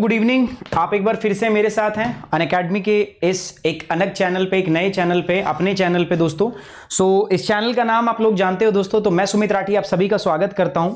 good evening आप एक बार फिर से मेरे साथ हैं अन अकेडमी के इस एक अलग चैनल पे एक नए चैनल पे अपने चैनल पे दोस्तों सो so, इस चैनल का नाम आप लोग जानते हो दोस्तों तो मैं सुमित राठी आप सभी का स्वागत करता हूं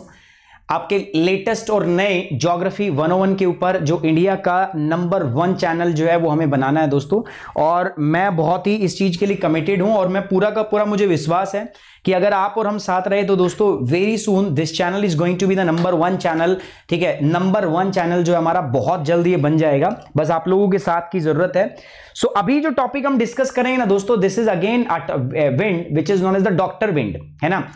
आपके लेटेस्ट और नए ज्योग्राफी 101 के ऊपर जो इंडिया का नंबर वन चैनल जो है वो हमें बनाना है दोस्तों और मैं बहुत ही इस चीज़ के लिए कमिटेड हूं और मैं पूरा का पूरा मुझे विश्वास है कि अगर आप और हम साथ रहे तो दोस्तों very soon this channel is going to be the number one channel ठीक है नंबर वन चैनल जो हमारा बहुत जल्द ये बन जाएगा बस आप लोगों के साथ की जरूरत है सो so, अभी जो टॉपिक हम डिस्कस करेंगे ना दोस्तों this is again wind which is known as the doctor wind है ना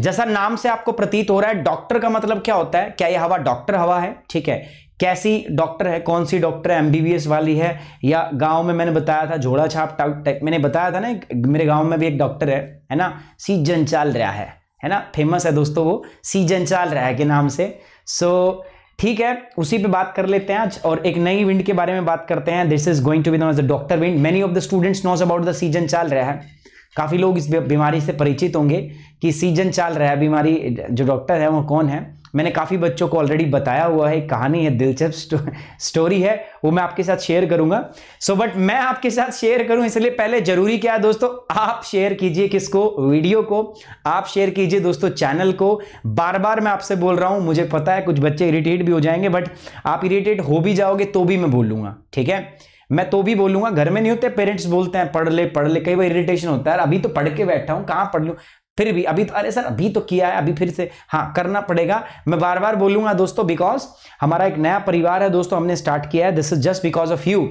जैसा नाम से आपको प्रतीत हो रहा है डॉक्टर का मतलब क्या होता है क्या यह हवा डॉक्टर हवा है ठीक है कैसी डॉक्टर है कौन सी डॉक्टर है एमबीबीएस वाली है या गांव में मैंने बताया था झोड़ा छाप टाइप मैंने बताया था ना मेरे गांव में भी एक डॉक्टर है है ना सीजन चाल रहा है है ना फेमस है दोस्तों वो सीजन चाल रहा है के नाम से सो so, ठीक है उसी पे बात कर लेते हैं आज और एक नई विंड के बारे में बात करते हैं this is going to be as the doctor wind many of the students knows about the season चाल रहा है काफ़ी लोग इस बीमारी से परिचित होंगे कि सीजन चाल रहा है बीमारी जो डॉक्टर है वो कौन है मैंने काफ़ी बच्चों को ऑलरेडी बताया हुआ है कहानी है दिलचस्प स्टोरी है वो मैं आपके साथ शेयर करूंगा सो so, बट मैं आपके साथ शेयर करूं इसलिए पहले जरूरी क्या है दोस्तों आप शेयर कीजिए किसको वीडियो को आप शेयर कीजिए दोस्तों चैनल को बार बार मैं आपसे बोल रहा हूं मुझे पता है कुछ बच्चे इरिटेट भी हो जाएंगे बट आप इरिटेट हो भी जाओगे तो भी मैं बोलूँगा ठीक है मैं तो भी बोलूंगा घर में नहीं होते पेरेंट्स बोलते हैं पढ़ ले पढ़ ले कई बार इरिटेशन होता है अभी तो पढ़ के बैठा हूं कहां पढ़ लू फिर भी अभी तो अरे सर अभी तो किया है अभी फिर से हाँ करना पड़ेगा मैं बार बार बोलूंगा दोस्तों बिकॉज हमारा एक नया परिवार है दोस्तों हमने स्टार्ट किया है this is just because of you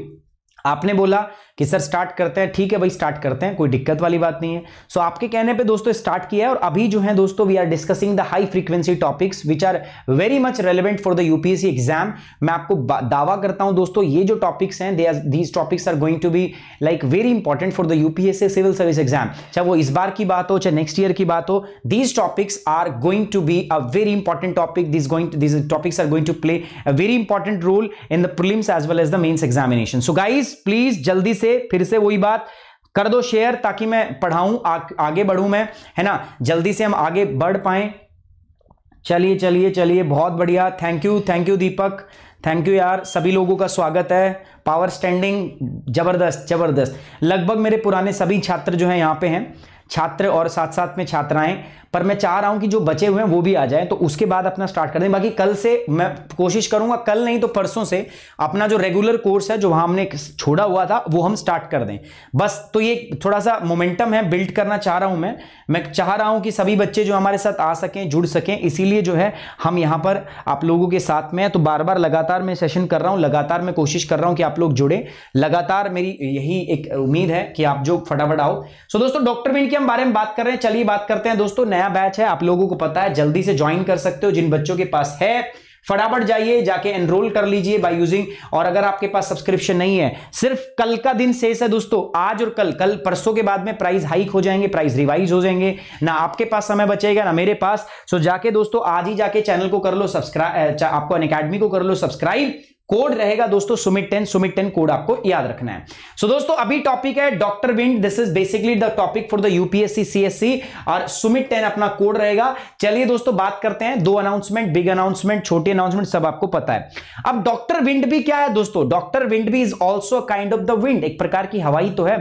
आपने बोला कि सर स्टार्ट करते हैं ठीक है भाई स्टार्ट करते हैं कोई दिक्कत वाली बात नहीं है सो so, आपके कहने पे दोस्तों स्टार्ट किया है और अभी जो है दोस्तों we are discussing the high frequency topics which are very much relevant for the UPSC exam मैं आपको दावा करता हूं दोस्तों ये जो टॉपिक्स हैं these topics are going to be like very important for the UPSC civil service exam चाहे वो इस बार की बात हो चाहे नेक्स्ट ईयर की बात हो these topics are going to be a very important topic this going these topics are going to play a very important role in the prelims as well as the mains examination so guys guys please जल्दी से फिर से वही बात कर दो share ताकि मैं पढ़ाऊं आ, आगे बढ़ूं मैं है ना जल्दी से हम आगे बढ़ पाए चलिए चलिए चलिए बहुत बढ़िया thank you thank you Deepak thank you यार सभी लोगों का स्वागत है पावर स्टैंडिंग जबरदस्त जबरदस्त लगभग मेरे पुराने सभी छात्र जो हैं यहाँ पे हैं छात्र और साथ साथ में छात्राएं पर मैं चाह रहा हूं कि जो बचे हुए हैं वो भी आ जाए तो उसके बाद अपना स्टार्ट कर दें बाकी कल से मैं कोशिश करूंगा कल नहीं तो परसों से अपना जो रेगुलर कोर्स है जो वहां हमने छोड़ा हुआ था वो हम स्टार्ट कर दें बस तो ये थोड़ा सा मोमेंटम है बिल्ड करना चाह रहा हूं मैं मैं चाह रहा हूं कि सभी बच्चे जो हमारे साथ आ सकें जुड़ सकें इसीलिए जो है हम यहां पर आप लोगों के साथ में तो बार बार लगातार मैं सेशन कर रहा हूं लगातार मैं कोशिश कर रहा हूं कि आप लोग जुड़े लगातार मेरी यही एक उम्मीद है कि आप जो फटाफट आओ सो दोस्तों डॉक्टर बीन के हम बारे में बात कर रहे हैं चलिए बात करते हैं दोस्तों नया बैच है आप लोगों को पता है जल्दी से ज्वाइन कर सकते हो जिन बच्चों के पास है फटाफट जाइए जाके एनरोल कर लीजिए बाय यूजिंग और अगर आपके पास सब्सक्रिप्शन नहीं है सिर्फ कल का दिन शेष है दोस्तों आज और कल कल परसों के बाद में प्राइस हाइक हो जाएंगे प्राइस रिवाइज हो जाएंगे ना आपके पास समय बचेगा ना मेरे पास सो जाके दोस्तों आज ही जाके चैनल को कर लो सब्सक्राइब आपको अन को कर लो सब्सक्राइब कोड रहेगा दोस्तों Sumit ten Sumit ten code आपको याद रखना है सो so, दोस्तों अभी टॉपिक है doctor wind this is basically the topic for the UPSC CSC और सुमिट टेन अपना कोड रहेगा चलिए दोस्तों बात करते हैं दो अनाउंसमेंट बिग अनाउंसमेंट छोटे अनाउंसमेंट सब आपको पता है अब डॉक्टर विंड भी क्या है दोस्तों डॉक्टर विंड भी is also kind of the wind एक प्रकार की हवाई तो है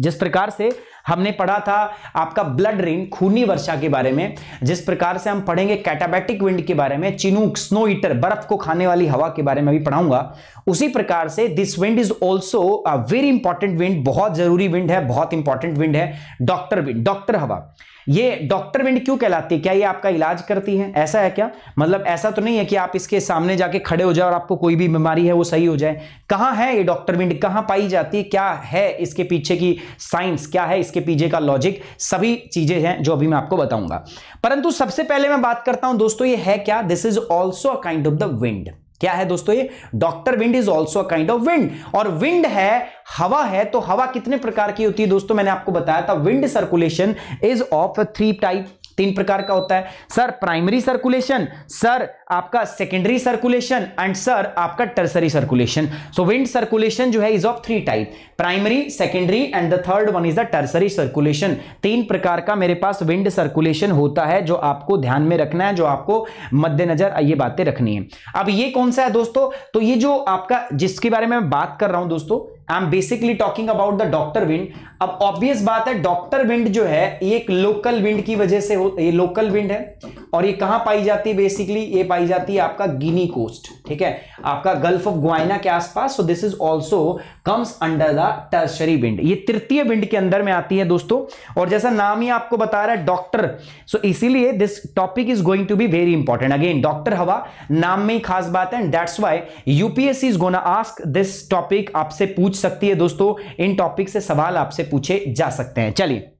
जिस प्रकार से हमने पढ़ा था आपका ब्लड रेन खूनी वर्षा के बारे में जिस प्रकार से हम पढ़ेंगे कैटाबैटिक विंड के बारे में चिनूक स्नो ईटर बर्फ को खाने वाली हवा के बारे में भी पढ़ाऊंगा उसी प्रकार से this wind is also very important wind बहुत जरूरी विंड है बहुत इंपॉर्टेंट विंड है डॉक्टर विंड डॉक्टर हवा ये डॉक्टर विंड क्यों कहलाती है क्या ये आपका इलाज करती है ऐसा है क्या मतलब ऐसा तो नहीं है कि आप इसके सामने जाके खड़े हो जाए और आपको कोई भी बीमारी है वो सही हो जाए कहां है ये डॉक्टर विंड कहां पाई जाती है क्या है इसके पीछे की साइंस क्या है इसके पीछे का लॉजिक सभी चीजें हैं जो अभी मैं आपको बताऊंगा परंतु सबसे पहले मैं बात करता हूं दोस्तों ये है क्या this is also a kind of the wind क्या है दोस्तों ये doctor wind is also kind of wind और विंड है हवा है तो हवा कितने प्रकार की होती है दोस्तों मैंने आपको बताया था wind circulation is of three type तीन प्रकार का होता है सर प्राइमरी सर्कुलेशन सर आपका सेकेंडरी सर्कुलेशन एंड सर आपका tertiary circulation so wind circulation जो है is of three type primary secondary and the third one is the tertiary circulation तीन प्रकार का मेरे पास विंड सर्कुलेशन होता है जो आपको ध्यान में रखना है जो आपको मद्देनजर ये बातें रखनी है अब ये कौन सा है दोस्तों तो ये जो आपका जिसके बारे में मैं बात कर रहा हूं दोस्तों I am basically talking about the doctor wind अब ऑब्वियस बात है डॉक्टर विंड जो है ये एक लोकल विंड की वजह से हो ये लोकल विंड है और ये कहां पाई जाती है बेसिकली ये पाई जाती है आपका गिनी कोस्ट ठीक है आपका गल्फ ऑफ ग्वाइना के आसपास so this is also comes under the tertiary wind ये तृतीय विंड के अंदर में आती है दोस्तों और जैसा नाम ही आपको बता रहा है डॉक्टर सो इसीलिए this topic is going to be very important again doctor हवा नाम में ही खास बात है and that's why UPSC is gonna ask this topic आपसे पूछ पूछ सकती है दोस्तों इन टॉपिक से सवाल आपसे पूछे जा सकते हैं चलिए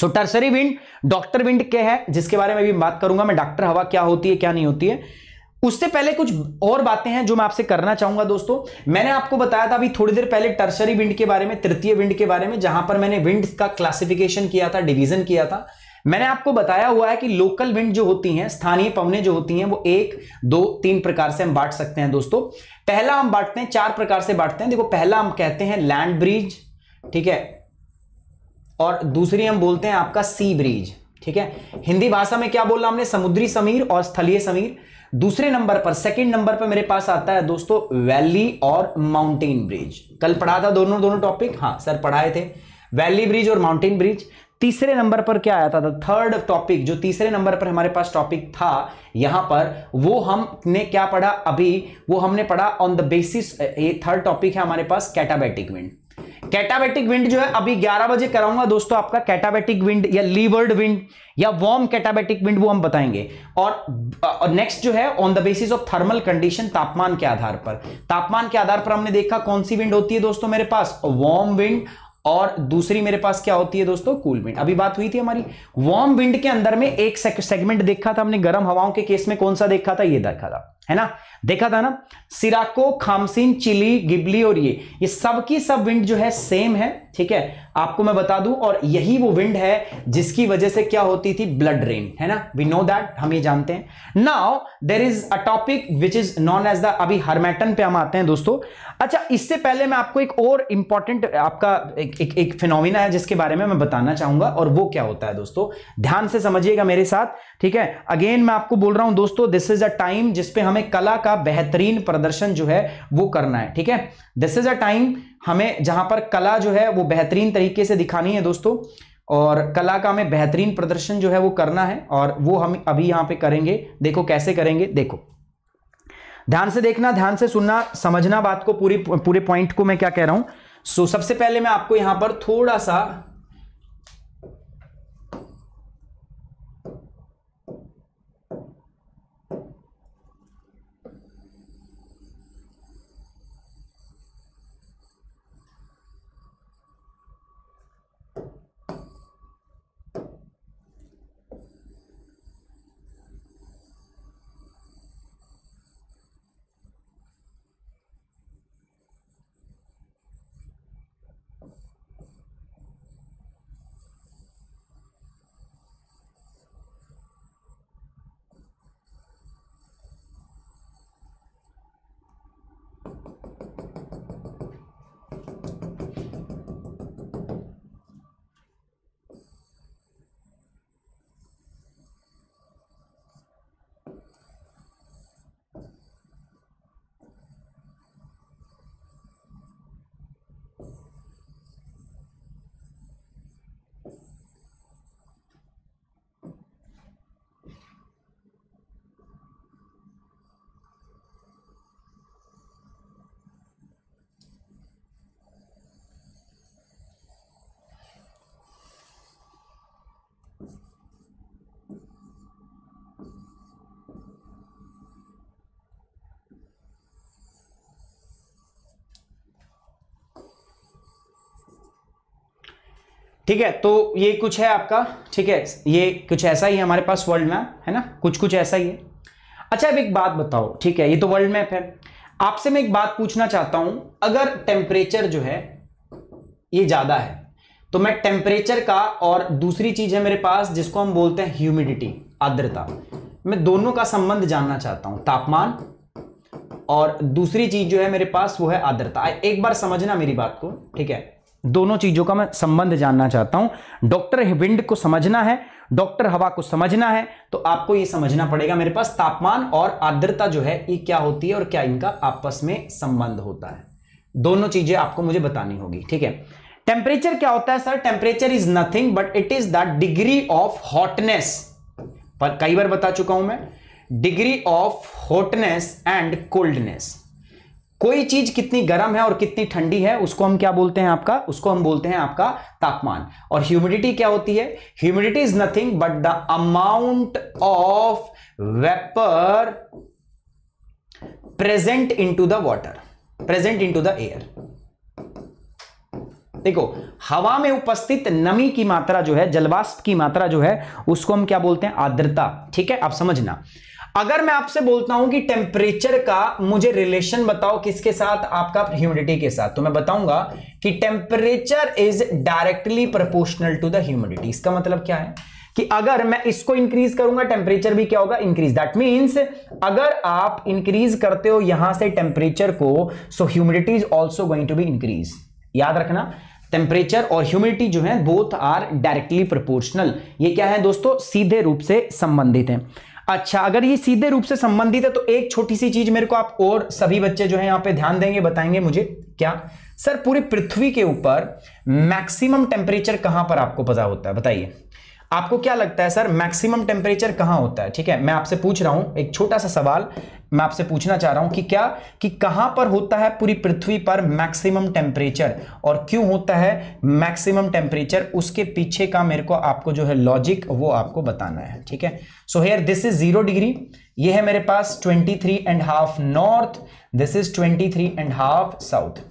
so tertiary wind doctor wind क्या है जिसके बारे में भी बात करूंगा मैं डॉक्टर हवा क्या होती है क्या नहीं होती है उससे पहले कुछ और बातें हैं जो मैं आपसे करना चाहूंगा दोस्तों मैंने आपको बताया था अभी थोड़ी देर पहले टर्सरी विंड के बारे में तृतीय विंड के बारे में जहां पर मैंने विंड का क्लासिफिकेशन किया था डिवीजन किया था मैंने आपको बताया हुआ है कि लोकल विंड जो होती हैं स्थानीय पवने जो होती हैं वो एक दो तीन प्रकार से हम बांट सकते हैं दोस्तों पहला हम बांटते हैं चार प्रकार से बांटते हैं देखो पहला हम कहते हैं लैंड ब्रिज ठीक है और दूसरी हम बोलते हैं आपका सी ब्रिज ठीक है हिंदी भाषा में क्या बोला हमने समुद्री समीर और स्थलीय समीर दूसरे नंबर पर सेकंड नंबर पर मेरे पास आता है दोस्तों वैली और माउंटेन ब्रिज कल पढ़ा था दोनों दोनों टॉपिक हाँ सर पढ़ाए थे वैली ब्रिज और माउंटेन ब्रिज तीसरे नंबर पर क्या आया था थर्ड टॉपिक जो तीसरे नंबर पर हमारे पास टॉपिक था यहां पर वो हमने क्या पढ़ा अभी वो हमने पढ़ा ऑन द बेसिस ये थर्ड टॉपिक है हमारे पास कैटाबैटिक विंड कैटाबैटिक विंड जो है अभी 11 बजे कराऊंगा दोस्तों आपका कैटाबैटिक विंड या लीवर्ड विंड या वार्म कैटाबैटिक विंड वो हम बताएंगे और नेक्स्ट जो है on the basis of thermal condition तापमान के आधार पर तापमान के आधार पर हमने देखा कौन सी विंड होती है दोस्तों मेरे पास वार्म विंड और दूसरी मेरे पास क्या होती है दोस्तों कूल विंड अभी बात हुई थी हमारी वार्म विंड के अंदर में एक सेगमेंट देखा था हमने गर्म हवाओं के केस में कौन सा देखा था ये देखा था है ना देखा था ना सिराको खामसिन चिली गिबली और ये ये सब की सब विंड जो है सेम है ठीक है आपको मैं बता दूं और यही वो विंड है जिसकी वजह से क्या होती थी ब्लड रेन है ना वी नो दैट हम ये जानते हैं now there is a topic which is known as the अभी हरमेटन पे हम आते हैं दोस्तों अच्छा इससे पहले मैं आपको एक और इंपॉर्टेंट आपका एक, एक, एक फिनोमिना है जिसके बारे में मैं बताना चाहूंगा और वो क्या होता है दोस्तों ध्यान से समझिएगा मेरे साथ ठीक है अगेन मैं आपको बोल रहा हूं दोस्तों दिस इज अ टाइम जिसपे हम हमें कला का बेहतरीन प्रदर्शन जो है वो करना है ठीक है दिस इज अ टाइम हमें जहां पर कला जो है वो बेहतरीन तरीके से दिखानी है दोस्तों और कला का हमें बेहतरीन प्रदर्शन जो है वो करना है और वो हम अभी यहां पे करेंगे देखो कैसे करेंगे देखो ध्यान से देखना ध्यान से सुनना समझना बात को पूरी पूरे पॉइंट को मैं क्या कह रहा हूं सो so, सबसे पहले मैं आपको यहां पर थोड़ा सा ठीक है तो ये कुछ है आपका ठीक है ये कुछ ऐसा ही है हमारे पास वर्ल्ड मैप है ना कुछ कुछ ऐसा ही है अच्छा अब एक बात बताओ ठीक है ये तो वर्ल्ड मैप है आपसे मैं एक बात पूछना चाहता हूं अगर टेम्परेचर जो है ये ज़्यादा है तो मैं टेम्परेचर का और दूसरी चीज़ है मेरे पास जिसको हम बोलते हैं ह्यूमिडिटी आर्द्रता मैं दोनों का संबंध जानना चाहता हूं तापमान और दूसरी चीज़ जो है मेरे पास वो है आर्द्रता एक बार समझना मेरी बात को ठीक है दोनों चीजों का मैं संबंध जानना चाहता हूं डॉक्टर विंड को समझना है डॉक्टर हवा को समझना है तो आपको यह समझना पड़ेगा मेरे पास तापमान और आर्द्रता जो है ये क्या होती है और क्या इनका आपस में संबंध होता है दोनों चीजें आपको मुझे बतानी होगी ठीक है टेम्परेचर क्या होता है sir temperature is nothing but it is the degree of hotness पर कई बार बता चुका हूं मैं degree of hotness and coldness कोई चीज कितनी गर्म है और कितनी ठंडी है उसको हम क्या बोलते हैं आपका उसको हम बोलते हैं आपका तापमान और ह्यूमिडिटी क्या होती है humidity is nothing but the amount of vapour present into the water present into the air देखो हवा में उपस्थित नमी की मात्रा जो है जलवाष्प की मात्रा जो है उसको हम क्या बोलते हैं आर्द्रता ठीक है आप समझना अगर मैं आपसे बोलता हूं कि टेम्परेचर का मुझे रिलेशन बताओ किसके साथ आपका ह्यूमिडिटी के साथ तो मैं बताऊंगा कि temperature is directly proportional to the humidity इसका मतलब क्या है कि अगर मैं इसको इंक्रीज करूंगा टेम्परेचर भी क्या होगा इंक्रीज दैट मीन्स अगर आप इंक्रीज करते हो यहां से टेम्परेचर को so humidity is also going to be increase याद रखना टेम्परेचर और ह्यूमिडिटी जो है बोथ आर डायरेक्टली प्रोपोर्शनल ये क्या है दोस्तों सीधे रूप से संबंधित है अच्छा अगर ये सीधे रूप से संबंधित है तो एक छोटी सी चीज मेरे को आप और सभी बच्चे जो है यहां पे ध्यान देंगे बताएंगे मुझे क्या सर पूरी पृथ्वी के ऊपर मैक्सिमम टेम्परेचर कहां पर आपको पता होता है बताइए आपको क्या लगता है सर मैक्सिमम टेम्परेचर कहाँ होता है ठीक है मैं आपसे पूछ रहा हूँ एक छोटा सा सवाल मैं आपसे पूछना चाह रहा हूँ कि क्या कि कहाँ पर होता है पूरी पृथ्वी पर मैक्सिमम टेम्परेचर और क्यों होता है मैक्सिमम टेम्परेचर उसके पीछे का मेरे को आपको जो है लॉजिक वो आपको बताना है ठीक है so here this is zero degree ये है मेरे पास twenty three and half north this is twenty three and half south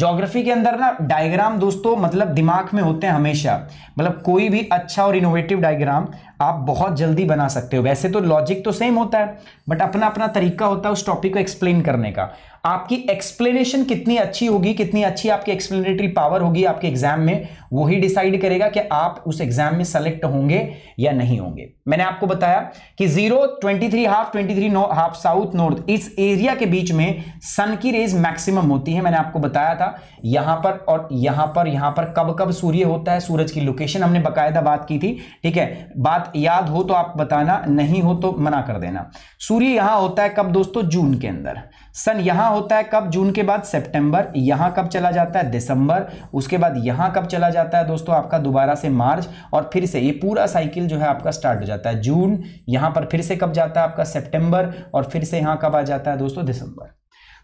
geography के अंदर ना डायग्राम दोस्तों मतलब दिमाग में होते हैं हमेशा मतलब कोई भी अच्छा और इनोवेटिव डायग्राम आप बहुत जल्दी बना सकते हो वैसे तो लॉजिक तो सेम होता है बट अपना अपना तरीका होता है उस टॉपिक को एक्सप्लेन करने का आपकी एक्सप्लेनेशन कितनी अच्छी होगी कितनी अच्छी आपकी एक्सप्लेनेटरी पावर होगी आपके एग्जाम में वही डिसाइड करेगा कि आप उस एग्जाम में सेलेक्ट होंगे या नहीं होंगे मैंने आपको बताया कि zero twenty three half twenty three half south north इस एरिया के बीच में सन की रेज मैक्सिमम होती है मैंने आपको बताया था यहां पर और यहां पर यहां पर कब कब सूर्य होता है सूरज की लोकेशन हमने बकायदा बात की थी ठीक है बात याद हो तो आप बताना नहीं हो तो मना कर देना सूर्य यहां होता है कब दोस्तों जून के अंदर सन यहां होता है कब जून के बाद सितंबर यहां कब चला जाता है दिसंबर उसके बाद यहां कब चला जाता है दोस्तों आपका दोबारा से मार्च और फिर से ये पूरा साइकिल जो है आपका स्टार्ट हो जाता है जून यहां पर फिर से कब जाता है आपका सितंबर और फिर से यहां कब आ जाता है दोस्तों दिसंबर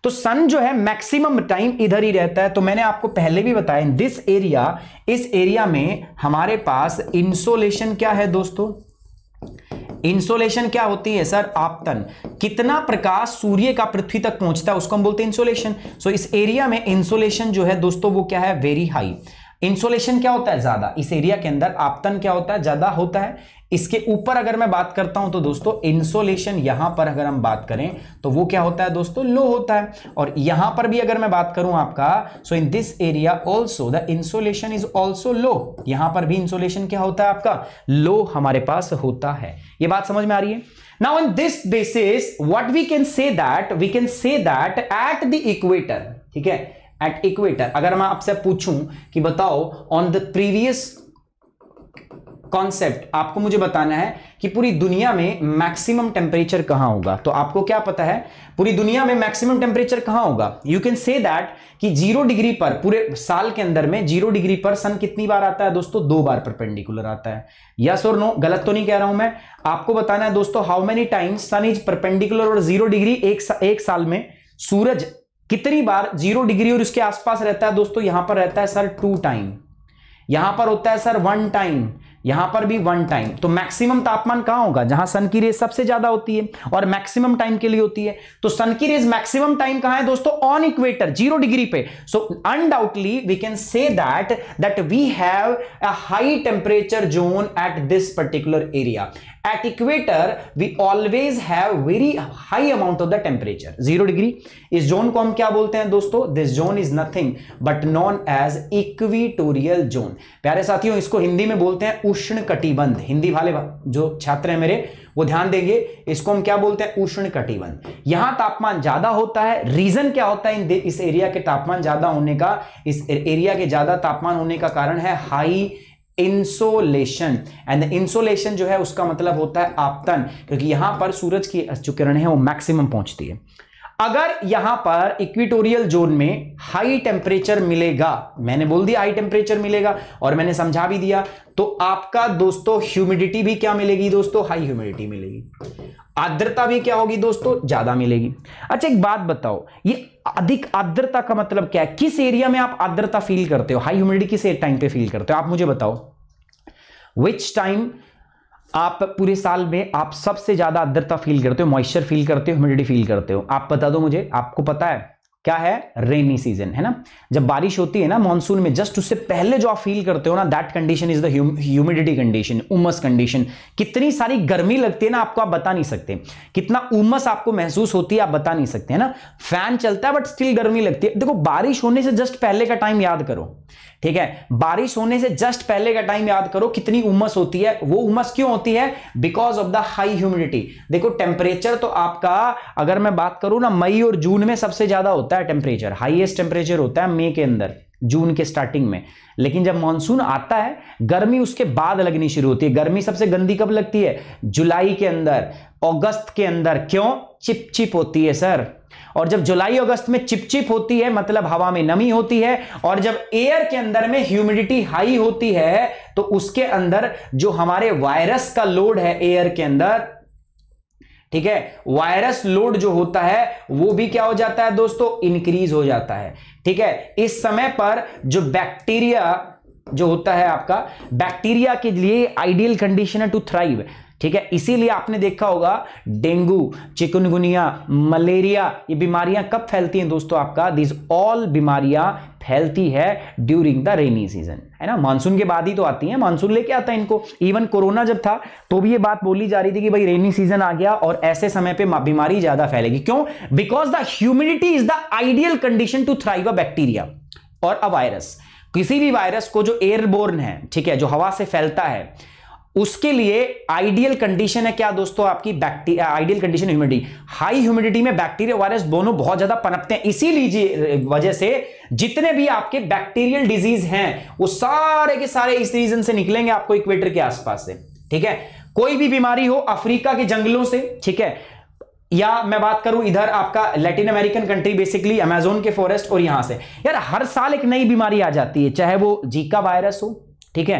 तो सन जो है मैक्सिमम टाइम इधर ही रहता है तो मैंने आपको पहले भी बताया दिस एरिया इस एरिया में हमारे पास इंसोलेशन क्या है दोस्तों इंसोलेशन क्या होती है सर आपतन कितना प्रकाश सूर्य का पृथ्वी तक पहुंचता है उसको हम बोलते हैं इंसोलेशन सो so, इस एरिया में इंसोलेशन जो है दोस्तों वो क्या है वेरी हाई इंसोलेशन क्या होता है ज्यादा इस एरिया के अंदर आपतन क्या होता है ज्यादा होता है इसके ऊपर अगर मैं बात करता हूं तो दोस्तों इंसोलेशन यहां पर अगर हम बात करें तो वो क्या होता है दोस्तों लो होता है और यहां पर भी अगर मैं बात करूं आपका so in this area also the insolation is also low यहां पर भी इंसोलेशन क्या होता है आपका लो हमारे पास होता है ये बात समझ में आ रही है now on this basis what we can say that we can say that at the equator ठीक है एट इक्वेटर अगर मैं आपसे पूछूं कि बताओ ऑन द प्रीवियस कॉन्सेप्ट आपको मुझे बताना है कि पूरी दुनिया में मैक्सिमम टेम्परेचर कहां होगा तो आपको क्या पता है पूरी दुनिया में मैक्सिमम टेम्परेचर कहां होगा यू कैन से दैट कि जीरो डिग्री पर पूरे साल के अंदर में जीरो डिग्री पर सन कितनी बार आता है दोस्तों दो बार परपेंडिकुलर आता है यस और नो गलत तो नहीं कह रहा हूं मैं आपको बताना है दोस्तों how many times sun is perpendicular और जीरो डिग्री एक, सा, एक साल में सूरज कितनी बार जीरो डिग्री और उसके आसपास रहता है दोस्तों यहां पर रहता है सर टू टाइम यहां पर होता है सर वन टाइम यहां पर भी वन टाइम तो मैक्सिमम तापमान कहां होगा जहां सन की रेज सबसे ज्यादा होती है और मैक्सिमम टाइम के लिए होती है तो सन की रेज मैक्सिमम टाइम कहां है दोस्तों ऑन इक्वेटर जीरो डिग्री पे so undoubtedly we can say that that we have a high temperature zone at this particular area at equator we always have very high amount of the temperature zero degree इस zone को हम क्या बोलते हैं दोस्तों this zone is nothing but known as equatorial zone प्यारे साथियों इसको हिंदी में बोलते हैं उष्ण कटिबंध हिंदी वाले जो छात्र हैं मेरे वो ध्यान देंगे इसको हम क्या बोलते हैं उष्ण कटिबंध यहां तापमान ज्यादा होता है रीजन क्या होता है इस एरिया के तापमान ज्यादा होने का इस एरिया के ज्यादा तापमान होने का कारण है हाई इंसोलेशन एंड इंसोलेशन जो है उसका मतलब होता है आपतन क्योंकि यहां पर सूरज की जो किरण है वो मैक्सिमम पहुंचती है अगर यहां पर इक्विटोरियल जोन में हाई टेम्परेचर मिलेगा मैंने बोल दिया हाई टेम्परेचर मिलेगा और मैंने समझा भी दिया तो आपका दोस्तों ह्यूमिडिटी भी क्या मिलेगी दोस्तों हाई ह्यूमिडिटी मिलेगी आर्द्रता भी क्या होगी दोस्तों ज्यादा मिलेगी अच्छा एक बात बताओ ये अधिक आर्द्रता का मतलब क्या है किस एरिया में आप आर्द्रता फील करते हो हाई ह्यूमिडिटी किस टाइम पे फील करते हो आप मुझे बताओ विच टाइम आप पूरे साल में आप सबसे ज़्यादा आद्रता फील करते हो मॉइस्चर फील करते हो ह्यूमिडिटी फील करते हो आप बता दो मुझे आपको पता है क्या है रेनी सीजन है ना जब बारिश होती है ना मॉनसून में जस्ट उससे पहले जो आप फील करते हो ना that condition is the humidity condition उमस कंडीशन कितनी सारी गर्मी लगती है ना आपको आप बता नहीं सकते कितना उमस आपको महसूस होती है आप बता नहीं सकते है ना फैन चलता है बट स्टिल गर्मी लगती है देखो बारिश होने से जस्ट पहले का टाइम याद करो ठीक है बारिश होने से जस्ट पहले का टाइम याद करो कितनी उमस होती है वो उमस क्यों होती है because of the high humidity देखो टेम्परेचर तो आपका अगर मैं बात करूं ना मई और जून में सबसे ज्यादा होता है टेम्परेचर हाइएस्ट टेम्परेचर होता है मई के अंदर जून के स्टार्टिंग में लेकिन जब मानसून आता है गर्मी उसके बाद लगनी शुरू होती है गर्मी सबसे गंदी कब लगती है जुलाई के अंदर अगस्त के अंदर क्यों चिपचिप होती है सर और जब जुलाई अगस्त में चिपचिप होती है मतलब हवा में नमी होती है और जब एयर के अंदर में ह्यूमिडिटी हाई होती है तो उसके अंदर जो हमारे वायरस का लोड है एयर के अंदर ठीक है वायरस लोड जो होता है वो भी क्या हो जाता है दोस्तों इंक्रीज हो जाता है ठीक है इस समय पर जो बैक्टीरिया जो होता है आपका बैक्टीरिया के लिए आइडियल कंडीशन है टू थ्राइव ठीक है इसीलिए आपने देखा होगा डेंगू चिकनगुनिया मलेरिया ये बीमारियां कब फैलती हैं दोस्तों आपका दिस ऑल बीमारियां फैलती है ड्यूरिंग द रेनी सीजन है ना मानसून के बाद ही तो आती है मानसून लेके आता है इनको इवन कोरोना जब था तो भी ये बात बोली जा रही थी कि भाई रेनी सीजन आ गया और ऐसे समय पे बीमारी ज्यादा फैलेगी क्यों because the humidity is the ideal condition to thrive a bacteria और अ वायरस किसी भी वायरस को जो एयरबोर्न है ठीक है जो हवा से फैलता है उसके लिए आइडियल कंडीशन है क्या दोस्तों आपकी bacteria ideal condition humidity high humidity में बैक्टीरिया वायरस दोनों बहुत ज्यादा पनपते हैं इसीलिए वजह से जितने भी आपके बैक्टीरियल डिजीज हैं वो सारे के सारे इस रीजन से निकलेंगे आपको इक्वेटर के आसपास से ठीक है कोई भी बीमारी हो अफ्रीका के जंगलों से ठीक है या मैं बात करूं इधर आपका Latin American country basically Amazon के फॉरेस्ट और यहां से यार हर साल एक नई बीमारी आ जाती है चाहे वो जीका वायरस हो ठीक है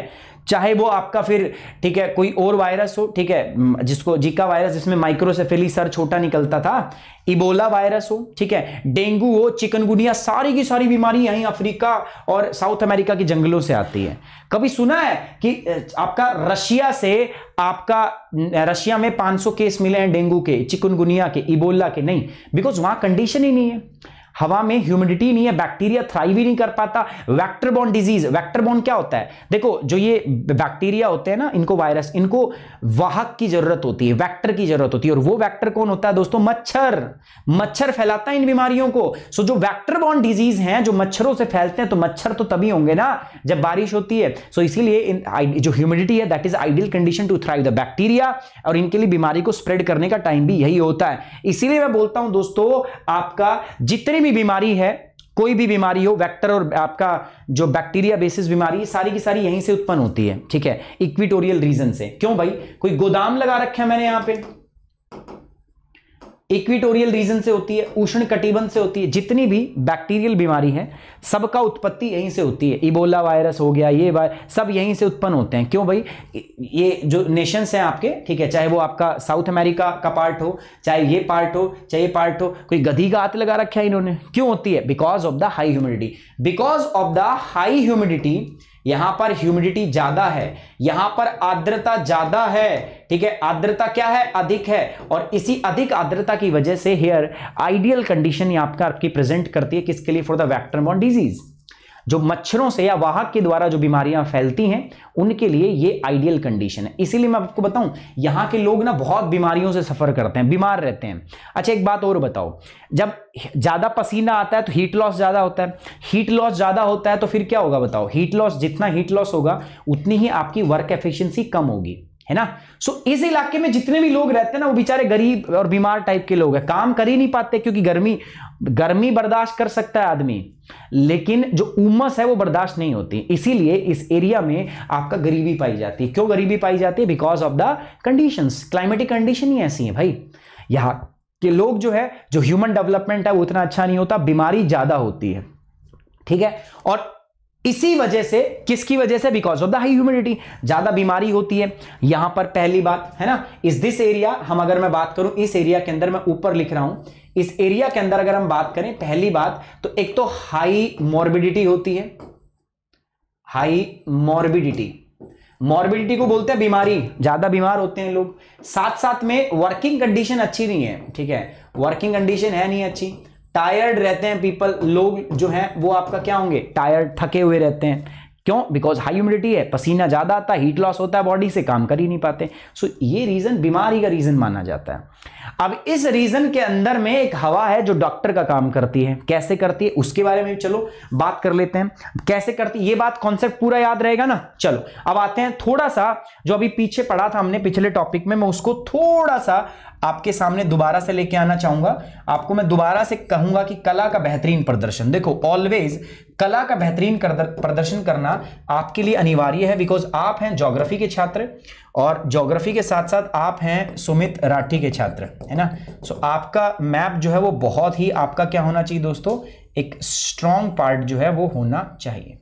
चाहे वो आपका फिर ठीक है कोई और वायरस हो ठीक है जिसको जिका वायरस जिसमें माइक्रोसेफेली सर छोटा निकलता था इबोला वायरस हो ठीक है डेंगू हो चिकनगुनिया सारी की सारी बीमारी यहीं अफ्रीका और साउथ अमेरिका के जंगलों से आती है कभी सुना है कि आपका रशिया से आपका रशिया में 500 केस मिले हैं डेंगू के चिकनगुनिया के इबोला के नहीं बिकॉज वहां कंडीशन ही नहीं है हवा में ह्यूमिडिटी नहीं है बैक्टीरिया थ्राइव ही नहीं कर पाता vector bond disease vector bond क्या होता है देखो जो ये बैक्टीरिया होते हैं ना इनको वायरस इनको वाहक की जरूरत होती है वैक्टर की जरूरत होती है और वो वैक्टर कौन होता है दोस्तों मच्छर मच्छर फैलाता है इन बीमारियों को सो जो वैक्टर बॉन्ड डिजीज है जो मच्छरों से फैलते हैं तो मच्छर तो तभी होंगे ना जब बारिश होती है सो इसीलिए जो ह्यूमिडिटी है that is ideal condition to thrive the bacteria और इनके लिए बीमारी को स्प्रेड करने का टाइम भी यही होता है इसीलिए मैं बोलता हूं दोस्तों आपका जितने भी भी बीमारी है कोई भी बीमारी हो वेक्टर और आपका जो बैक्टीरिया बेसिस बीमारी है सारी की सारी यहीं से उत्पन्न होती है ठीक है इक्विटोरियल रीजन से क्यों भाई कोई गोदाम लगा रखा है मैंने यहां पे इक्विटोरियल रीजन से होती है उष्ण कटिबंध से होती है जितनी भी बैक्टीरियल बीमारी है सबका उत्पत्ति यहीं से होती है इबोला वायरस हो गया ये सब यहीं से उत्पन्न होते हैं क्यों भाई ये जो नेशंस हैं आपके ठीक है चाहे वो आपका साउथ अमेरिका का पार्ट हो चाहे ये पार्ट हो चाहे ये पार्ट हो कोई गधी का हाथ लगा रखा है इन्होंने क्यों होती है because of the high humidity because of the high humidity यहां पर ह्यूमिडिटी ज्यादा है यहां पर आर्द्रता ज्यादा है ठीक है आर्द्रता क्या है अधिक है और इसी अधिक आर्द्रता की वजह से हेयर आइडियल कंडीशन आपका आपकी प्रेजेंट करती है किसके लिए for the vector borne disease जो मच्छरों से या वाहक के द्वारा जो बीमारियां फैलती हैं उनके लिए ये आइडियल कंडीशन है इसीलिए मैं आपको बताऊं यहाँ के लोग ना बहुत बीमारियों से सफ़र करते हैं बीमार रहते हैं अच्छा एक बात और बताओ जब ज़्यादा पसीना आता है तो हीट लॉस ज़्यादा होता है हीट लॉस ज़्यादा होता है तो फिर क्या होगा बताओ हीट लॉस जितना हीट लॉस होगा उतनी ही आपकी वर्क एफिशिएंसी कम होगी है ना सो so, इस इलाके में जितने भी लोग रहते हैं ना वो बेचारे गरीब और बीमार टाइप के लोग हैं काम कर ही नहीं पाते क्योंकि गर्मी गर्मी बर्दाश्त कर सकता है आदमी लेकिन जो उमस है वो बर्दाश्त नहीं होती इसीलिए इस एरिया में आपका गरीबी पाई जाती है क्यों गरीबी पाई जाती है because of the conditions climatic condition ही ऐसी है भाई यहाँ के लोग जो है जो ह्यूमन डेवलपमेंट है वो उतना अच्छा नहीं होता बीमारी ज़्यादा होती है ठीक है और इसी वजह से किसकी वजह से because of the high humidity ज्यादा बीमारी होती है यहां पर पहली बात है ना इस दिस एरिया हम अगर मैं बात करूं इस एरिया के अंदर मैं ऊपर लिख रहा हूं इस एरिया के अंदर अगर हम बात करें पहली बात तो एक तो हाई मॉर्बिडिटी होती है हाई मॉर्बिडिटी मॉर्बिडिटी को बोलते हैं बीमारी ज्यादा बीमार होते हैं लोग साथ साथ में वर्किंग कंडीशन अच्छी नहीं है ठीक है वर्किंग कंडीशन है नहीं अच्छी टायर्ड रहते हैं पीपल लोग जो हैं वो आपका क्या होंगे टायर्ड थके हुए रहते हैं क्यों बिकॉज हाई ह्यूमिडिटी है पसीना ज़्यादा आता है हीट लॉस होता है बॉडी से काम कर ही नहीं पाते सो so, ये रीज़न बीमारी का रीज़न माना जाता है अब इस रीज़न के अंदर में एक हवा है जो डॉक्टर का काम करती है कैसे करती है उसके बारे में चलो बात कर लेते हैं कैसे करती है ये बात कॉन्सेप्ट पूरा याद रहेगा ना चलो अब आते हैं थोड़ा सा जो अभी पीछे पढ़ा था हमने पिछले टॉपिक में मैं उसको थोड़ा सा आपके सामने दोबारा से लेके आना चाहूंगा आपको मैं दोबारा से कहूंगा कि कला का बेहतरीन प्रदर्शन देखो ऑलवेज कला का बेहतरीन प्रदर्शन करना आपके लिए अनिवार्य है बिकॉज आप हैं जोग्राफी के छात्र और जोग्राफी के साथ साथ आप हैं सुमित राठी के छात्र है ना सो so, आपका मैप जो है वो बहुत ही आपका क्या होना चाहिए दोस्तों एक स्ट्रॉन्ग पार्ट जो है वो होना चाहिए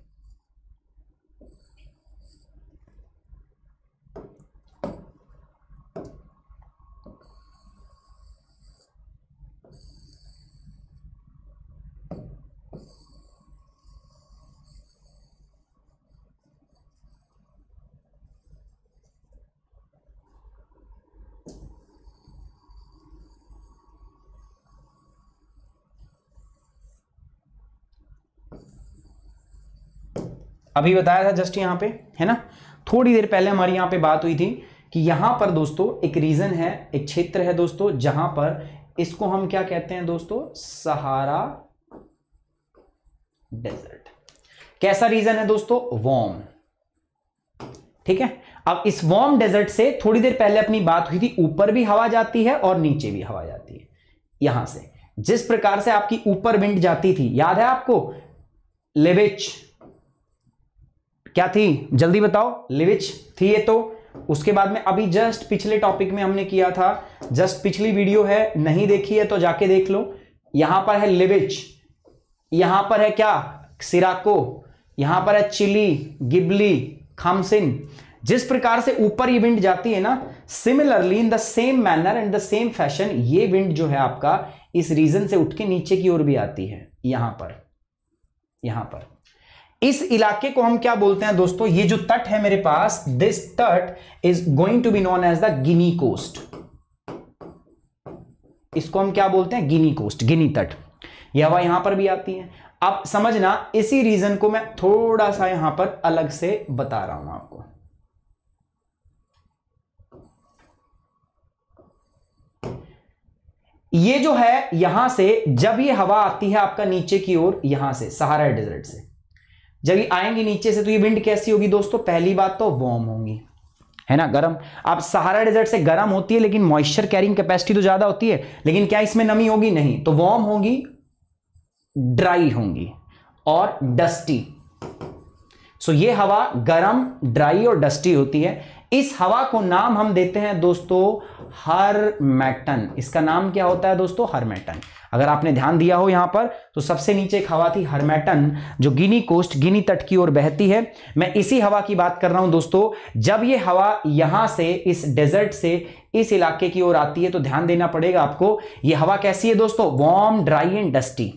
अभी बताया था जस्ट यहाँ पे है ना थोड़ी देर पहले हमारी यहाँ पे बात हुई थी कि यहाँ पर दोस्तों एक रीजन है एक क्षेत्र है दोस्तों जहां पर इसको हम क्या कहते हैं दोस्तों सहारा डेजर्ट कैसा रीजन है दोस्तों वॉर्म ठीक है अब इस वॉर्म डेजर्ट से थोड़ी देर पहले अपनी बात हुई थी ऊपर भी हवा जाती है और नीचे भी हवा जाती है यहां से जिस प्रकार से आपकी ऊपर विंड जाती थी याद है आपको लेवेच क्या थी जल्दी बताओ लिविच थी ये तो उसके बाद में अभी जस्ट पिछले टॉपिक में हमने किया था जस्ट पिछली वीडियो है नहीं देखी है तो जाके देख लो यहां पर है लिविच यहां पर है क्या सिराको यहां पर है चिली गिबली खामसिन जिस प्रकार से ऊपर ये विंड जाती है ना similarly in the same manner and the same fashion ये विंड जो है आपका इस रीजन से उठ के नीचे की ओर भी आती है यहां पर यहां पर इस इलाके को हम क्या बोलते हैं दोस्तों ये जो तट है मेरे पास दिस तट is going to be known as the Guinea coast इसको हम क्या बोलते हैं गिनी कोस्ट गिनी तट यह हवा यहां पर भी आती है अब समझना इसी रीजन को मैं थोड़ा सा यहां पर अलग से बता रहा हूं आपको ये जो है यहां से जब ये हवा आती है आपका नीचे की ओर यहां से सहारा डेजर्ट से जब ये आएंगी नीचे से तो ये विंड कैसी होगी दोस्तों पहली बात तो वार्म होंगी है ना गर्म आप सहारा डेजर्ट से गर्म होती है लेकिन मॉइस्चर कैरिंग कैपेसिटी तो ज़्यादा होती है लेकिन क्या इसमें नमी होगी नहीं तो वार्म होगी ड्राई होंगी और डस्टी सो so ये हवा गर्म ड्राई और डस्टी होती है इस हवा को नाम हम देते हैं दोस्तों हरमेटन इसका नाम क्या होता है दोस्तों हरमेटन अगर आपने ध्यान दिया हो यहां पर तो सबसे नीचे एक हवा थी हरमेटन जो गिनी कोस्ट गिनी तट की ओर बहती है मैं इसी हवा की बात कर रहा हूं दोस्तों जब ये हवा यहां से इस डेजर्ट से इस इलाके की ओर आती है तो ध्यान देना पड़ेगा आपको ये हवा कैसी है दोस्तों warm dry and dusty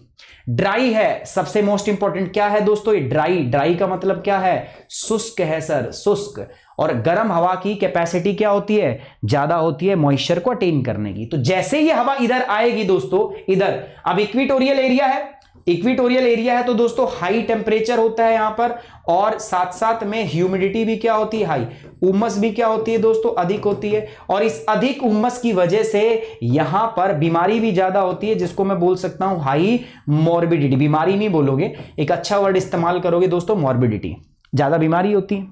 dry है सबसे मोस्ट इंपॉर्टेंट क्या है दोस्तों ये ड्राई ड्राई का मतलब क्या है शुष्क है सर शुष्क और गर्म हवा की कैपेसिटी क्या होती है ज्यादा होती है मॉइस्चर को अटेन करने की तो जैसे ही हवा इधर आएगी दोस्तों इधर अब इक्विटोरियल एरिया है इक्विटोरियल एरिया है तो दोस्तों हाई टेम्परेचर होता है यहां पर और साथ साथ में ह्यूमिडिटी भी क्या होती है हाई उमस भी क्या होती है दोस्तों अधिक होती है और इस अधिक उमस की वजह से यहां पर बीमारी भी ज्यादा होती है जिसको मैं बोल सकता हूं हाई मॉर्बिडिटी बीमारी नहीं बोलोगे एक अच्छा वर्ड इस्तेमाल करोगे दोस्तों मॉर्बिडिटी ज्यादा बीमारी होती है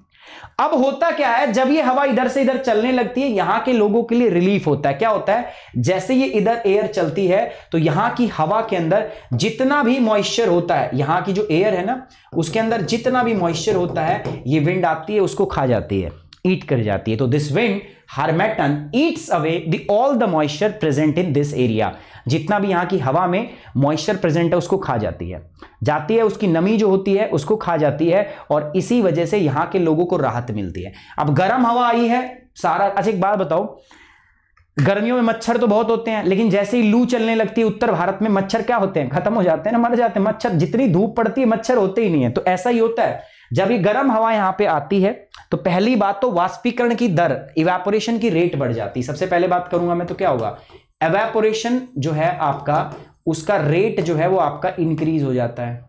अब होता क्या है जब ये हवा इधर से इधर चलने लगती है यहां के लोगों के लिए रिलीफ होता है क्या होता है जैसे ये इधर एयर चलती है तो यहां की हवा के अंदर जितना भी मॉइस्चर होता है यहां की जो एयर है ना उसके अंदर जितना भी मॉइस्चर होता है ये विंड आती है उसको खा जाती है ईट कर जाती है तो this wind Harmattan eats away the all the moisture present in this area जितना भी यहाँ की हवा में मॉइस्चर प्रेजेंट है उसको खा जाती है जाती है उसकी नमी जो होती है उसको खा जाती है और इसी वजह से यहाँ के लोगों को राहत मिलती है अब गर्म हवा आई है सारा अच्छा एक बात बताओ गर्मियों में मच्छर तो बहुत होते हैं लेकिन जैसे ही लू चलने लगती है उत्तर भारत में मच्छर क्या होते हैं खत्म हो जाते हैं ना मर जाते हैं मच्छर जितनी धूप पड़ती है मच्छर होते ही नहीं है तो ऐसा ही होता है जब ये गर्म हवा यहाँ पे आती है तो पहली बात तो वाष्पीकरण की दर इवेपोरेशन की रेट बढ़ जाती है सबसे पहले बात करूंगा मैं तो क्या होगा एवेपोरेशन जो है आपका उसका रेट जो है वो आपका इंक्रीज हो जाता है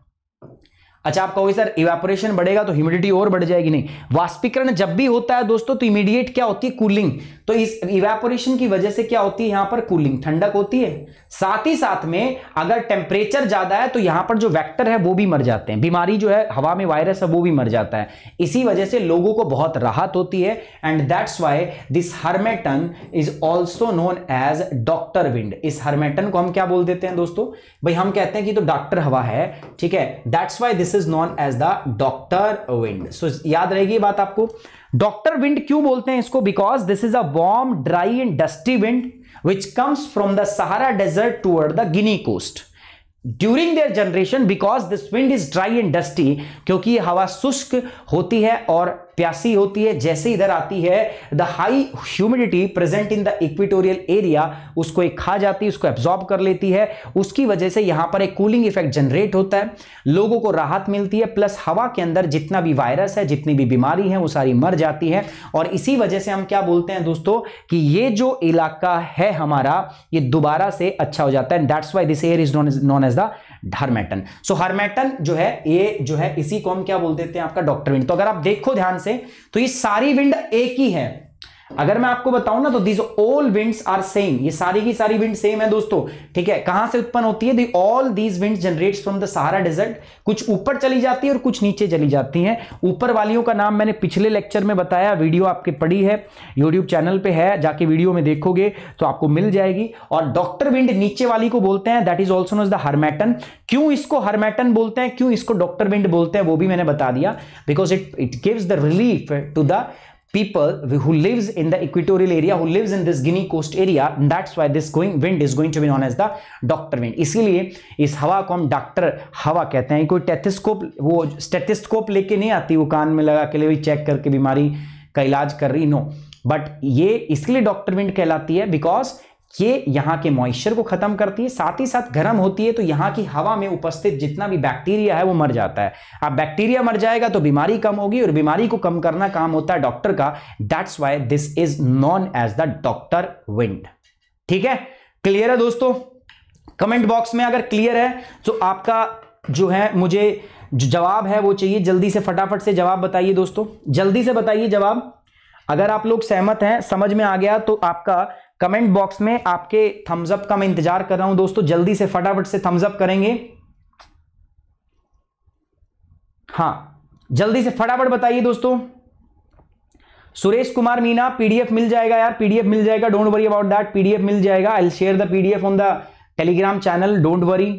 अच्छा आप कहोगे सर इवेपोरेशन बढ़ेगा तो ह्यूमिडिटी और बढ़ जाएगी नहीं वाष्पीकरण जब भी होता है दोस्तों तो इमीडिएट क्या होती है कूलिंग तो इस इवेपोरेशन की वजह से क्या होती है यहां पर कूलिंग ठंडक होती है साथ ही साथ में अगर टेम्परेचर ज्यादा है तो यहां पर जो वैक्टर है वो भी मर जाते हैं बीमारी जो है हवा में वायरस है वो भी मर जाता है इसी वजह से लोगों को बहुत राहत होती है and that's why this Harmattan is also known as doctor wind इस हर्मेटन को हम क्या बोल देते हैं दोस्तों भाई हम कहते हैं कि तो डॉक्टर हवा है ठीक है that's why this this is known as the doctor wind so याद रहेगी बात आपको डॉक्टर विंड क्यों बोलते हैं इसको because this is a warm dry and dusty wind which comes from the Sahara desert toward the Guinea coast during their generation because this wind is dry and dusty क्योंकि हवा शुष्क होती है और प्यासी होती है जैसे इधर आती है the high humidity present in the equatorial area उसको एक खा जाती है उसको एब्जॉर्ब कर लेती है उसकी वजह से यहां पर एक कूलिंग इफेक्ट जनरेट होता है लोगों को राहत मिलती है प्लस हवा के अंदर जितना भी वायरस है जितनी भी बीमारी है वो सारी मर जाती है और इसी वजह से हम क्या बोलते हैं दोस्तों कि ये जो इलाका है हमारा ये दोबारा से अच्छा हो जाता है that's why this air is known as the Harmattan so Harmattan जो है ये जो है इसी को हम क्या बोल देते हैं आपका डॉक्टर विंड तो अगर आप देखो ध्यान से तो ये सारी विंड एक ही है अगर मैं आपको बताऊं ना तो these all winds are same ये सारी की सारी विंड सेम है दोस्तों ठीक है कहां से उत्पन्न होती है the all these wind generates from the Sahara desert कुछ ऊपर चली जाती है और कुछ नीचे चली जाती हैं ऊपर वालियों का नाम मैंने पिछले लेक्चर में बताया वीडियो आपके पड़ी है यूट्यूब चैनल पर है जाके वीडियो में देखोगे तो आपको मिल जाएगी और डॉक्टर विंड नीचे वाली को बोलते हैं that is also knows the Harmattan क्यों इसको हरमैटन बोलते हैं क्यों इसको डॉक्टर विंड बोलते हैं वो भी मैंने बता दिया because it it gives the relief to the people who lives in the equatorial area who lives in this guinea coast area that's why this going wind is going to be known as the doctor wind isliye is hawa ko hum doctor hawa kehte hain koi stethoscope wo stethoscope leke nahi aati wo kaan mein laga ke liye check karke bimari ka ilaaj kar rahi no but ye isliye doctor wind kehlati hai because ये यहाँ के moisture को खत्म करती है साथ ही साथ गर्म होती है तो यहाँ की हवा में उपस्थित जितना भी बैक्टीरिया है वो मर जाता है अब बैक्टीरिया मर जाएगा तो बीमारी कम होगी और बीमारी को कम करना काम होता है डॉक्टर का that's why this is known as the doctor wind ठीक है क्लियर है दोस्तों कमेंट बॉक्स में अगर क्लियर है तो आपका जो है मुझे जो जवाब है वो चाहिए जल्दी से फटाफट से जवाब बताइए दोस्तों जल्दी से बताइए जवाब अगर आप लोग सहमत हैं समझ में आ गया तो आपका कमेंट बॉक्स में आपके थम्सअप का मैं इंतजार कर रहा हूं दोस्तों जल्दी से फटाफट से थम्सअप करेंगे हाँ जल्दी से फटाफट बताइए दोस्तों सुरेश कुमार मीना पीडीएफ मिल जाएगा यार पीडीएफ मिल जाएगा don't worry about that PDF मिल जाएगा I share the PDF on the Telegram channel don't worry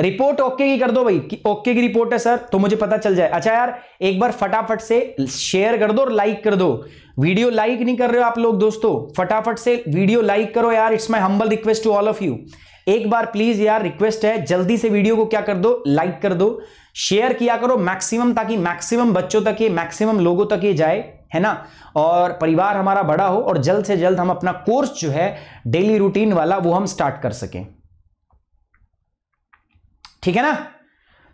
report okay की कर दो भाई कि ओके की रिपोर्ट है सर तो मुझे पता चल जाए अच्छा यार एक बार फटाफट से शेयर कर दो और लाइक कर दो वीडियो लाइक नहीं कर रहे हो आप लोग दोस्तों फटाफट से वीडियो लाइक करो यार it's my humble request to all of you एक बार प्लीज यार रिक्वेस्ट है जल्दी से वीडियो को क्या कर दो लाइक कर दो शेयर किया करो मैक्सिमम ताकि मैक्सिमम बच्चों तक ये मैक्सिमम लोगों तक ये जाए है ना और परिवार हमारा बड़ा हो और जल्द से जल्द हम अपना कोर्स जो है डेली रूटीन वाला वो हम स्टार्ट कर सकें ठीक है ना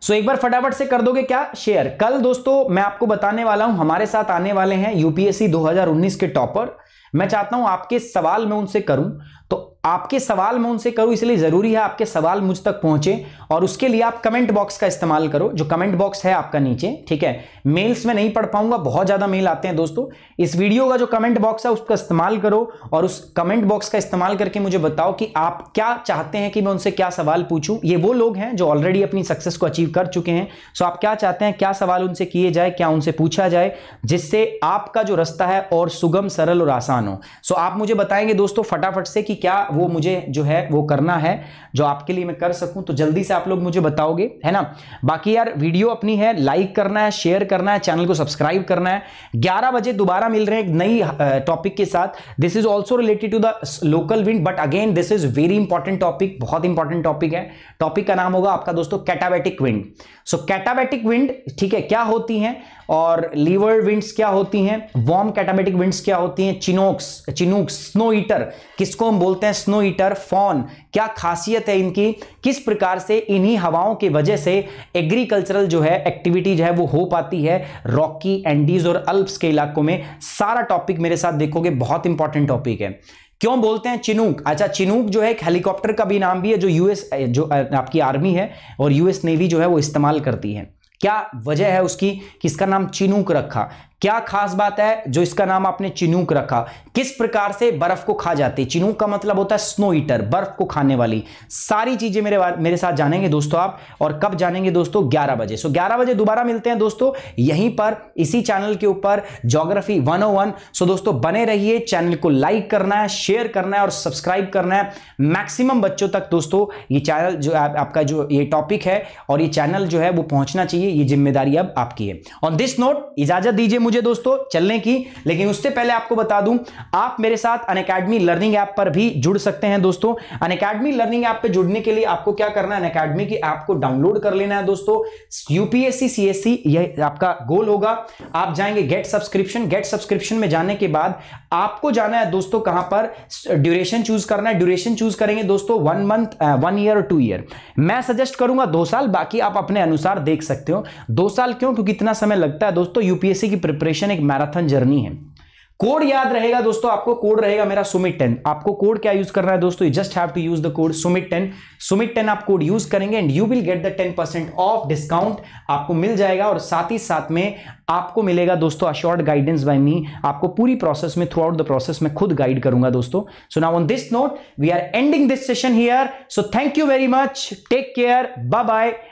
सो एक बार फटाफट से कर दोगे क्या शेयर कल दोस्तों मैं आपको बताने वाला हूं हमारे साथ आने वाले हैं यूपीएससी 2019 के टॉपर मैं चाहता हूं आपके सवाल मैं उनसे करूं तो आपके सवाल मैं उनसे करूं इसलिए ज़रूरी है आपके सवाल मुझ तक पहुंचे और उसके लिए आप कमेंट बॉक्स का इस्तेमाल करो जो कमेंट बॉक्स है आपका नीचे ठीक है मेल्स में नहीं पढ़ पाऊंगा बहुत ज़्यादा मेल आते हैं दोस्तों इस वीडियो का जो कमेंट बॉक्स है उसका इस्तेमाल करो और उस कमेंट बॉक्स का इस्तेमाल करके मुझे बताओ कि आप क्या चाहते हैं कि मैं उनसे क्या सवाल पूछूँ ये वो लोग हैं जो ऑलरेडी अपनी सक्सेस को अचीव कर चुके हैं सो आप क्या चाहते हैं क्या सवाल उनसे किए जाए क्या उनसे पूछा जाए जिससे आपका जो रास्ता है और सुगम सरल और आसान हो सो आप मुझे बताएंगे दोस्तों फटाफट से कि क्या वो मुझे जो है वो करना है जो आपके लिए मैं कर सकूं तो जल्दी से आप लोग मुझे बताओगे है ना बाकी यार वीडियो अपनी है लाइक करना है शेयर करना है चैनल को सब्सक्राइब करना है ग्यारह बजे दोबारा मिल रहे हैं एक नई टॉपिक के साथ this is also related to the local wind but again this is very important topic बहुत इंपॉर्टेंट टॉपिक है टॉपिक का नाम होगा आपका दोस्तों कैटाबेटिक विंड सो कैटाबैटिक विंड ठीक है क्या होती है और लीवर विंड्स क्या होती हैं वार्म कैटामेटिक विंड्स क्या होती हैं चिनोक्स चिनूक्स स्नो ईटर किसको हम बोलते हैं स्नो ईटर फॉन क्या खासियत है इनकी किस प्रकार से इन्हीं हवाओं की वजह से एग्रीकल्चरल जो है एक्टिविटी जो है वो हो पाती है रॉकी एंडीज और अल्प्स के इलाकों में सारा टॉपिक मेरे साथ देखोगे बहुत इंपॉर्टेंट टॉपिक है क्यों बोलते हैं चिनूक अच्छा चिनूक जो है एक हेलीकॉप्टर का भी नाम भी है जो यूएस जो आपकी आर्मी है और यूएस नेवी जो है वो इस्तेमाल करती है क्या वजह है उसकी किसका नाम चिनूक रखा क्या खास बात है जो इसका नाम आपने चिनूक रखा किस प्रकार से बर्फ को खा जाती है चिनूक का मतलब होता है स्नो ईटर बर्फ को खाने वाली सारी चीजें मेरे मेरे साथ जानेंगे दोस्तों आप और कब जानेंगे दोस्तों 11 बजे सो 11 बजे दोबारा मिलते हैं दोस्तों यहीं पर इसी चैनल के ऊपर जोग्राफी 101 सो दोस्तों बने रहिए चैनल को लाइक करना है शेयर करना है और सब्सक्राइब करना है मैक्सिमम बच्चों तक दोस्तों ये चैनल जो आ, आपका जो ये टॉपिक है और ये चैनल जो है वो पहुंचना चाहिए ये जिम्मेदारी अब आपकी है ऑन दिस नोट इजाजत दीजिए मुझे मुझे दोस्तों चलने की लेकिन उससे पहले आपको बता दूं आप मेरे साथ अन लर्निंग ऐप पर भी जुड़ सकते हैं दोस्तों अन लर्निंग ऐप पर जुड़ने के लिए आपको क्या करना है अन की ऐप को डाउनलोड कर लेना है दोस्तों यूपीएससी सीएससी यह आपका गोल होगा आप जाएंगे गेट सब्सक्रिप्शन गेट सब्सक्रिप्शन में जाने के बाद आपको जाना है दोस्तों कहां पर ड्यूरेशन चूज करना है ड्यूरेशन चूज करेंगे दोस्तों वन मंथ वन ईयर और टू ईयर मैं सजेस्ट करूंगा दो साल बाकी आप अपने अनुसार देख सकते हो दो साल क्यों क्योंकि इतना समय लगता है दोस्तों यूपीएससी की प्रिपरेशन प्रिपरेशन एक मैराथन जर्नी है कोड याद रहेगा दोस्तों आपको कोड रहेगा मेरा सुमित टेन आपको कोड क्या यूज करना है दोस्तों you just have to use the code Sumit ten Sumit ten आप कोड यूज करेंगे and you will get the ten percent of discount आपको मिल जाएगा और साथ ही साथ में आपको मिलेगा दोस्तों अशोर्ड गाइडेंस बाय मी आपको पूरी प्रोसेस में थ्रू आउट द प्रोसेस में खुद गाइड करूंगा दोस्तों so now on this note we are ending this session here so thank you very much take care bye bye